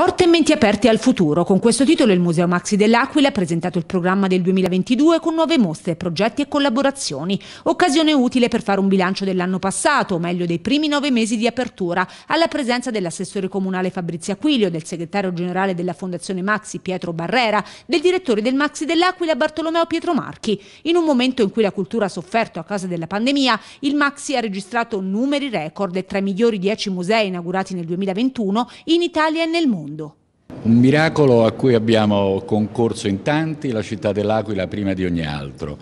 Porte e menti aperte al futuro. Con questo titolo il Museo Maxi dell'Aquila ha presentato il programma del 2022 con nuove mostre, progetti e collaborazioni. Occasione utile per fare un bilancio dell'anno passato, o meglio dei primi nove mesi di apertura, alla presenza dell'assessore comunale Fabrizio Aquilio, del segretario generale della Fondazione Maxi Pietro Barrera, del direttore del Maxi dell'Aquila Bartolomeo Pietro Marchi. In un momento in cui la cultura ha sofferto a causa della pandemia, il Maxi ha registrato numeri record tra i migliori dieci musei inaugurati nel 2021 in Italia e nel mondo mondo. Un miracolo a cui abbiamo concorso in tanti, la città dell'Aquila prima di ogni altro.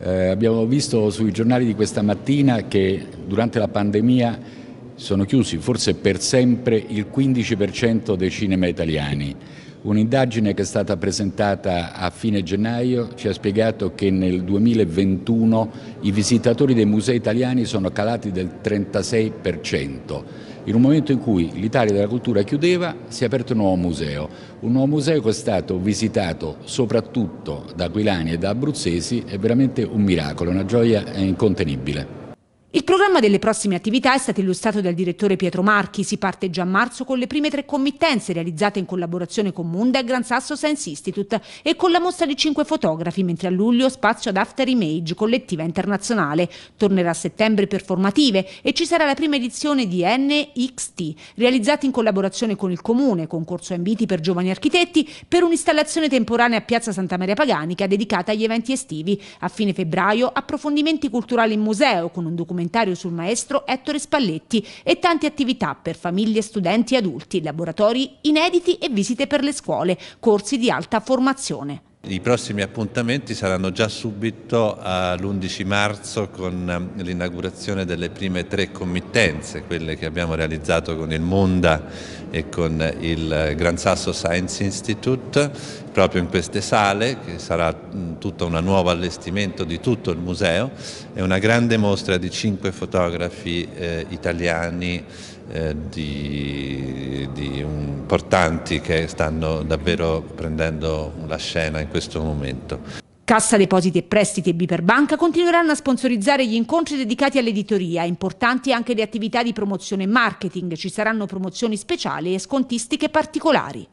Eh, abbiamo visto sui giornali di questa mattina che durante la pandemia sono chiusi forse per sempre il 15% dei cinema italiani. Un'indagine che è stata presentata a fine gennaio ci ha spiegato che nel 2021 i visitatori dei musei italiani sono calati del 36%. In un momento in cui l'Italia della cultura chiudeva, si è aperto un nuovo museo. Un nuovo museo che è stato visitato soprattutto da aquilani e da abruzzesi è veramente un miracolo, una gioia incontenibile. Il programma delle prossime attività è stato illustrato dal direttore Pietro Marchi. Si parte già a marzo con le prime tre committenze realizzate in collaborazione con Munda e Gran Sasso Science Institute e con la mostra di cinque fotografi, mentre a luglio spazio ad After Image, collettiva internazionale. Tornerà a settembre per formative e ci sarà la prima edizione di NXT, realizzata in collaborazione con il Comune, concorso inviti per giovani architetti, per un'installazione temporanea a Piazza Santa Maria Paganica dedicata agli eventi estivi. A fine febbraio approfondimenti culturali in museo con un documento documentario sul maestro Ettore Spalletti e tante attività per famiglie, studenti e adulti, laboratori inediti e visite per le scuole, corsi di alta formazione. I prossimi appuntamenti saranno già subito all'11 marzo con ehm, l'inaugurazione delle prime tre committenze, quelle che abbiamo realizzato con il Munda e con il Gran Sasso Science Institute, proprio in queste sale, che sarà tutto un nuovo allestimento di tutto il museo, e una grande mostra di cinque fotografi eh, italiani eh, di di portanti che stanno davvero prendendo la scena in questo momento. Cassa Depositi e Prestiti e Biperbanca continueranno a sponsorizzare gli incontri dedicati all'editoria, importanti anche le attività di promozione e marketing, ci saranno promozioni speciali e scontistiche particolari.